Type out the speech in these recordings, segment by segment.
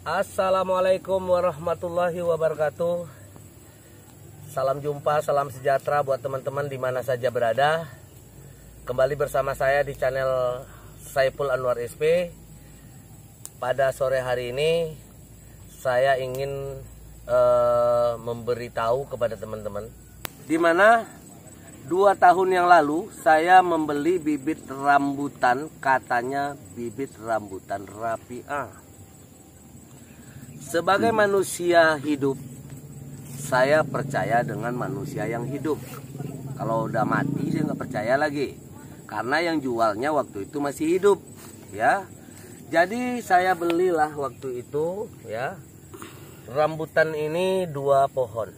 Assalamualaikum warahmatullahi wabarakatuh Salam jumpa, salam sejahtera buat teman-teman di mana saja berada Kembali bersama saya di channel Saiful Anwar SP Pada sore hari ini Saya ingin uh, memberitahu kepada teman-teman di mana dua tahun yang lalu saya membeli bibit rambutan Katanya bibit rambutan ah. Sebagai manusia hidup, saya percaya dengan manusia yang hidup. Kalau udah mati saya nggak percaya lagi, karena yang jualnya waktu itu masih hidup, ya. Jadi saya belilah waktu itu, ya. Rambutan ini dua pohon.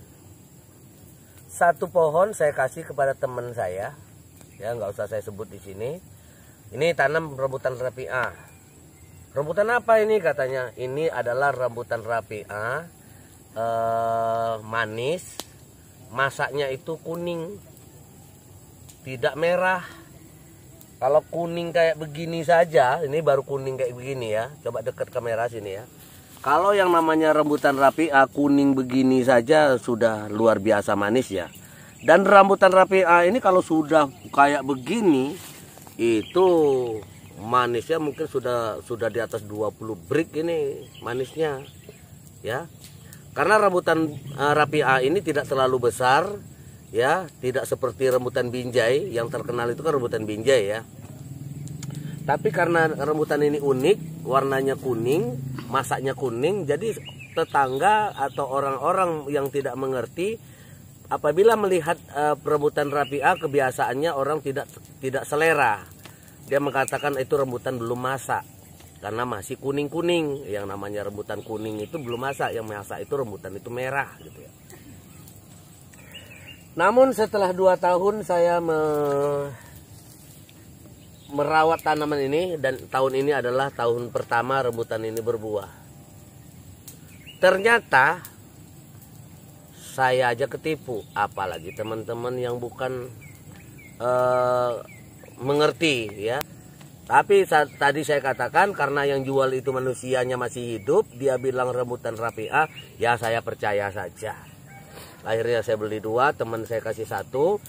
Satu pohon saya kasih kepada teman saya, ya nggak usah saya sebut di sini. Ini tanam rambutan A. Rambutan apa ini katanya? Ini adalah rambutan rapi. Ah, eh, manis. Masaknya itu kuning. Tidak merah. Kalau kuning kayak begini saja, ini baru kuning kayak begini ya. Coba dekat kamera sini ya. Kalau yang namanya rambutan rapi A ah, kuning begini saja sudah luar biasa manis ya. Dan rambutan rapi A ah, ini kalau sudah kayak begini itu manisnya mungkin sudah sudah di atas 20 brick ini manisnya ya karena rambutan uh, eh, rapi A ini tidak terlalu besar ya tidak seperti rambutan binjai yang terkenal itu kan rambutan binjai ya tapi karena rambutan ini unik warnanya kuning masaknya kuning jadi tetangga atau orang-orang yang tidak mengerti apabila melihat uh, eh, rambutan rapi A kebiasaannya orang tidak tidak selera dia mengatakan itu rembutan belum masak karena masih kuning-kuning yang namanya rembutan kuning itu belum masak yang masak itu rembutan itu merah gitu ya namun setelah dua tahun saya me merawat tanaman ini dan tahun ini adalah tahun pertama rembutan ini berbuah. Ternyata saya aja ketipu, apalagi teman-teman yang bukan uh, mengerti ya. Tapi saat, tadi saya katakan karena yang jual itu manusianya masih hidup, dia bilang rebutan Rafi'ah, ya saya percaya saja. Akhirnya saya beli dua, teman saya kasih satu.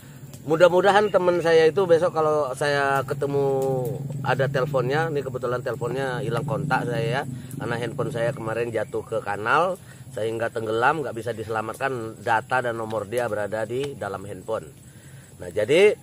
Mudah-mudahan teman saya itu besok kalau saya ketemu ada teleponnya, ini kebetulan teleponnya hilang kontak saya ya, karena handphone saya kemarin jatuh ke kanal sehingga tenggelam, nggak bisa diselamatkan data dan nomor dia berada di dalam handphone. Nah jadi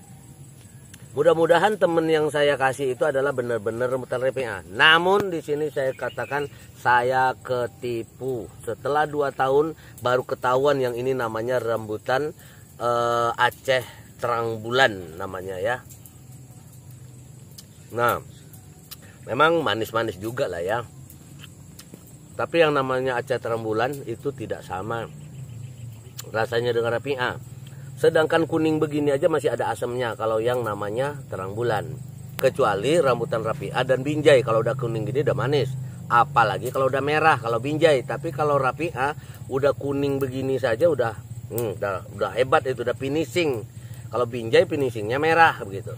Mudah-mudahan teman yang saya kasih itu adalah benar-benar RPA. Ah. Namun di sini saya katakan saya ketipu. Setelah 2 tahun baru ketahuan yang ini namanya rambutan uh, Aceh terang bulan namanya ya. Nah, memang manis-manis juga lah ya. Tapi yang namanya Aceh terang bulan itu tidak sama rasanya dengan rapi Sedangkan kuning begini aja masih ada asemnya kalau yang namanya terang bulan. Kecuali rambutan A dan binjai kalau udah kuning gini udah manis. Apalagi kalau udah merah kalau binjai, tapi kalau A udah kuning begini saja udah hmm, udah, udah hebat itu udah finishing. Kalau binjai finishingnya merah begitu.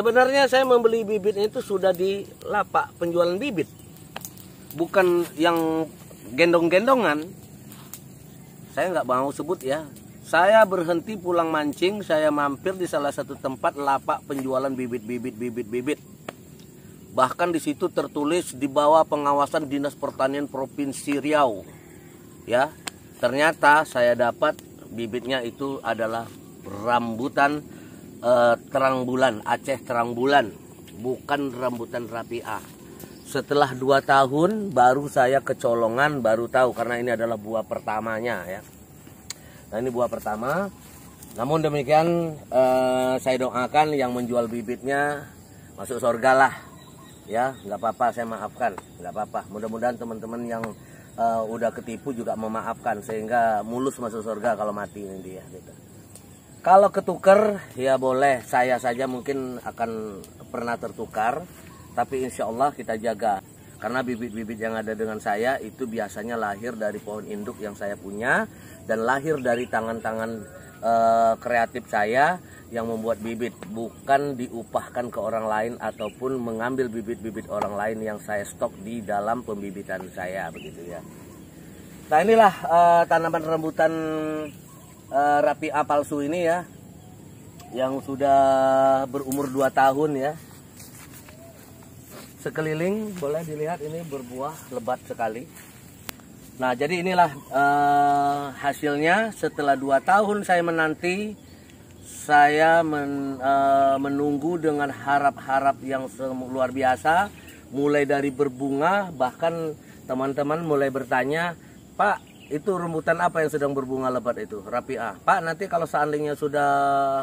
Sebenarnya saya membeli bibit itu sudah di lapak penjualan bibit. Bukan yang gendong-gendongan. Saya nggak mau sebut ya. Saya berhenti pulang mancing, saya mampir di salah satu tempat lapak penjualan bibit-bibit bibit-bibit. Bahkan di situ tertulis di bawah pengawasan Dinas Pertanian Provinsi Riau. Ya. Ternyata saya dapat bibitnya itu adalah rambutan terang eh, bulan Aceh terang bulan bukan rambutan rapiah setelah dua tahun baru saya kecolongan baru tahu karena ini adalah buah pertamanya ya nah ini buah pertama namun demikian eh, saya doakan yang menjual bibitnya masuk surga lah ya nggak apa-apa saya maafkan nggak apa-apa mudah-mudahan teman-teman yang eh, udah ketipu juga memaafkan sehingga mulus masuk surga kalau mati ini dia gitu kalau ketukar ya boleh, saya saja mungkin akan pernah tertukar, tapi insya Allah kita jaga. Karena bibit-bibit yang ada dengan saya itu biasanya lahir dari pohon induk yang saya punya dan lahir dari tangan-tangan e, kreatif saya yang membuat bibit, bukan diupahkan ke orang lain ataupun mengambil bibit-bibit orang lain yang saya stok di dalam pembibitan saya begitu ya. Nah inilah e, tanaman rambutan Eh, rapi A palsu ini ya yang sudah berumur 2 tahun ya sekeliling boleh dilihat ini berbuah lebat sekali nah jadi inilah uh, hasilnya setelah 2 tahun saya menanti saya men, uh, menunggu dengan harap-harap yang luar biasa mulai dari berbunga bahkan teman-teman mulai bertanya Pak itu rumputan apa yang sedang berbunga lebat itu? ah Pak, nanti kalau seandainya sudah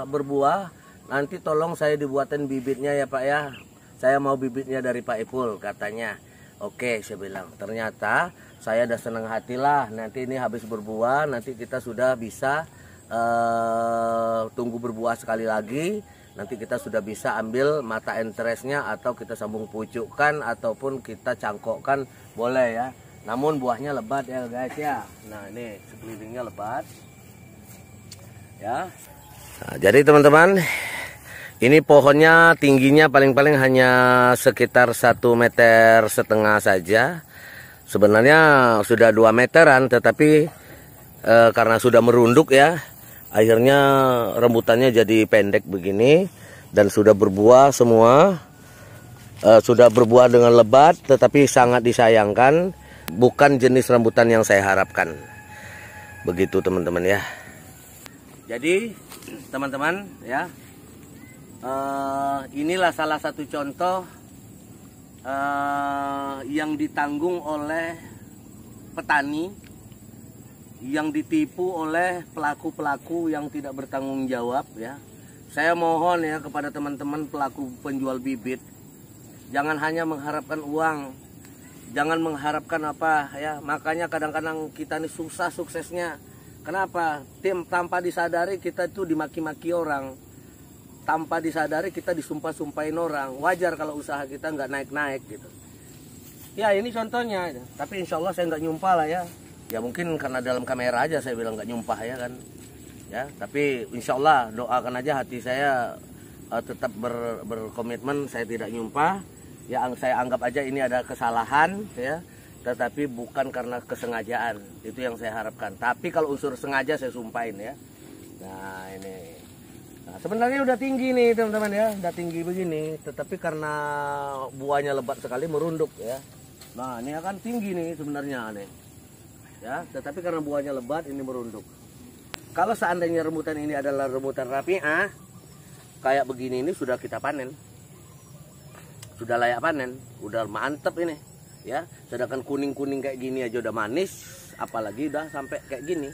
berbuah, nanti tolong saya dibuatin bibitnya ya Pak ya. Saya mau bibitnya dari Pak Ipul katanya. Oke, saya bilang. Ternyata saya udah senang hatilah. Nanti ini habis berbuah, nanti kita sudah bisa uh, tunggu berbuah sekali lagi. Nanti kita sudah bisa ambil mata interestnya atau kita sambung pucukkan ataupun kita cangkokkan boleh ya namun buahnya lebat ya guys ya nah ini sekelilingnya lebat ya nah, jadi teman-teman ini pohonnya tingginya paling-paling hanya sekitar satu meter setengah saja. Sebenarnya sudah 2 meteran tetapi e, karena sudah merunduk ya. Akhirnya rembutannya jadi pendek begini dan sudah berbuah semua. E, sudah berbuah dengan lebat tetapi sangat disayangkan bukan jenis rambutan yang saya harapkan begitu teman-teman ya jadi teman-teman ya uh, inilah salah satu contoh uh, yang ditanggung oleh petani yang ditipu oleh pelaku-pelaku yang tidak bertanggung jawab ya saya mohon ya kepada teman-teman pelaku penjual bibit jangan hanya mengharapkan uang jangan mengharapkan apa ya makanya kadang-kadang kita ini susah suksesnya kenapa tim tanpa disadari kita itu dimaki-maki orang tanpa disadari kita disumpah-sumpahin orang wajar kalau usaha kita nggak naik-naik gitu ya ini contohnya tapi insya Allah saya nggak nyumpah lah ya ya mungkin karena dalam kamera aja saya bilang nggak nyumpah ya kan ya tapi insya Allah doakan aja hati saya uh, tetap ber, berkomitmen saya tidak nyumpah ya saya anggap aja ini ada kesalahan ya tetapi bukan karena kesengajaan itu yang saya harapkan tapi kalau unsur sengaja saya sumpahin ya nah ini nah, sebenarnya udah tinggi nih teman-teman ya udah tinggi begini tetapi karena buahnya lebat sekali merunduk ya nah ini akan tinggi nih sebenarnya nih ya tetapi karena buahnya lebat ini merunduk kalau seandainya rebutan ini adalah rebutan rapi ah kayak begini ini sudah kita panen sudah layak panen udah mantep ini ya sedangkan kuning kuning kayak gini aja udah manis apalagi udah sampai kayak gini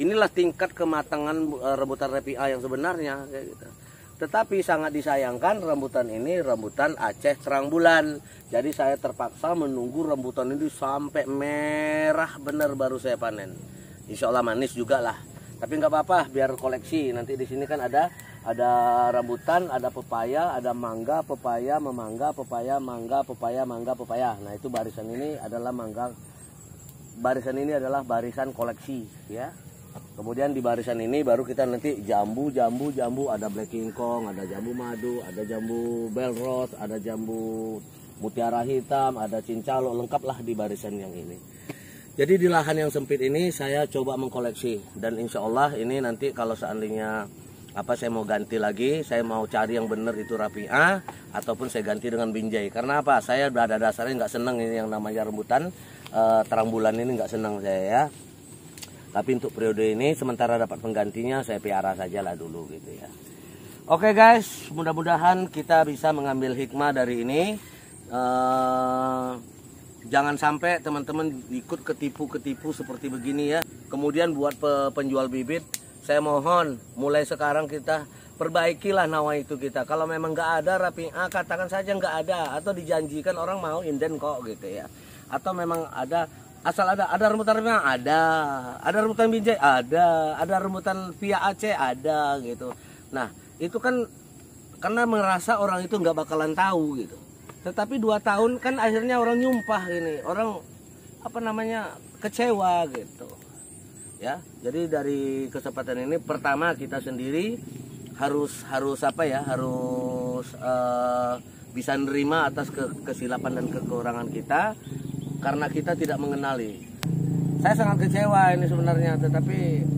inilah tingkat kematangan eh, rambutan repia yang sebenarnya kayak gitu tetapi sangat disayangkan rambutan ini rambutan Aceh terang bulan. Jadi saya terpaksa menunggu rambutan ini sampai merah benar baru saya panen. Insya Allah manis juga lah. Tapi nggak apa-apa biar koleksi. Nanti di sini kan ada ada rambutan, ada pepaya, ada mangga, pepaya, memangga, pepaya, mangga, pepaya, mangga, pepaya. Nah, itu barisan ini adalah mangga barisan ini adalah barisan koleksi ya. Kemudian di barisan ini baru kita nanti jambu, jambu, jambu, ada black king kong, ada jambu madu, ada jambu bell rose, ada jambu mutiara hitam, ada cincalo, lengkaplah di barisan yang ini. Jadi di lahan yang sempit ini saya coba mengkoleksi dan insya Allah ini nanti kalau seandainya apa saya mau ganti lagi, saya mau cari yang benar itu rapi A ataupun saya ganti dengan binjai. Karena apa? Saya berada dasarnya nggak seneng ini yang namanya rembutan e, eh, terang bulan ini nggak seneng saya ya. Tapi untuk periode ini sementara dapat penggantinya saya piara saja lah dulu gitu ya. Oke guys, mudah-mudahan kita bisa mengambil hikmah dari ini. E, jangan sampai teman-teman ikut ketipu-ketipu seperti begini ya. Kemudian buat penjual bibit saya mohon mulai sekarang kita perbaikilah nawa itu kita. Kalau memang nggak ada rapi, ah, katakan saja nggak ada atau dijanjikan orang mau inden kok gitu ya. Atau memang ada asal ada ada rambutan remang ada, ada rambutan binjai ada, ada rambutan via Aceh ada gitu. Nah itu kan karena merasa orang itu nggak bakalan tahu gitu. Tetapi dua tahun kan akhirnya orang nyumpah ini orang apa namanya kecewa gitu ya jadi dari kesempatan ini pertama kita sendiri harus harus apa ya harus uh, bisa nerima atas ke kesilapan dan kekurangan kita karena kita tidak mengenali saya sangat kecewa ini sebenarnya tetapi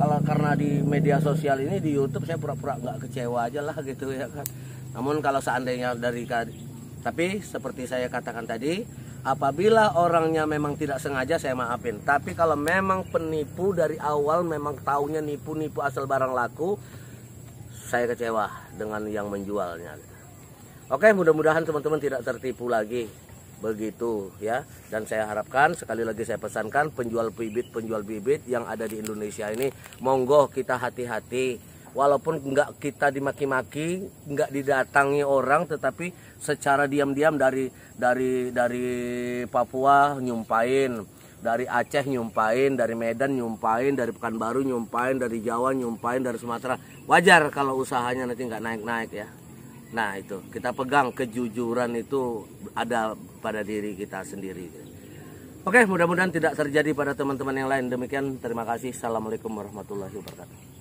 kalau karena di media sosial ini di YouTube saya pura-pura nggak kecewa aja lah gitu ya kan namun kalau seandainya dari tapi seperti saya katakan tadi Apabila orangnya memang tidak sengaja saya maafin. Tapi kalau memang penipu dari awal memang taunya nipu-nipu asal barang laku, saya kecewa dengan yang menjualnya. Oke, mudah-mudahan teman-teman tidak tertipu lagi. Begitu ya. Dan saya harapkan sekali lagi saya pesankan penjual bibit-penjual bibit yang ada di Indonesia ini, monggo kita hati-hati walaupun nggak kita dimaki-maki, nggak didatangi orang, tetapi secara diam-diam dari dari dari Papua nyumpain, dari Aceh nyumpain, dari Medan nyumpain, dari Pekanbaru nyumpain, dari Jawa nyumpain, dari Sumatera. Wajar kalau usahanya nanti nggak naik-naik ya. Nah itu kita pegang kejujuran itu ada pada diri kita sendiri. Oke mudah-mudahan tidak terjadi pada teman-teman yang lain. Demikian terima kasih. Assalamualaikum warahmatullahi wabarakatuh.